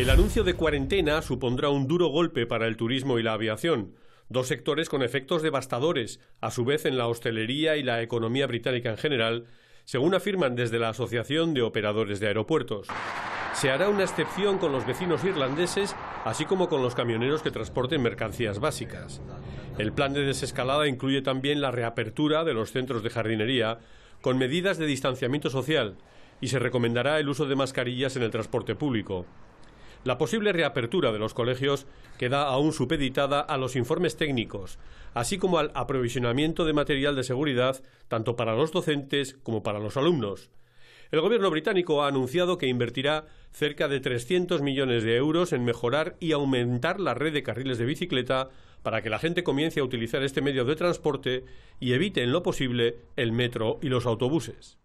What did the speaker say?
El anuncio de cuarentena supondrá un duro golpe para el turismo y la aviación, dos sectores con efectos devastadores, a su vez en la hostelería y la economía británica en general, según afirman desde la Asociación de Operadores de Aeropuertos. Se hará una excepción con los vecinos irlandeses, así como con los camioneros que transporten mercancías básicas. El plan de desescalada incluye también la reapertura de los centros de jardinería con medidas de distanciamiento social y se recomendará el uso de mascarillas en el transporte público. La posible reapertura de los colegios queda aún supeditada a los informes técnicos, así como al aprovisionamiento de material de seguridad tanto para los docentes como para los alumnos. El gobierno británico ha anunciado que invertirá cerca de 300 millones de euros en mejorar y aumentar la red de carriles de bicicleta para que la gente comience a utilizar este medio de transporte y evite en lo posible el metro y los autobuses.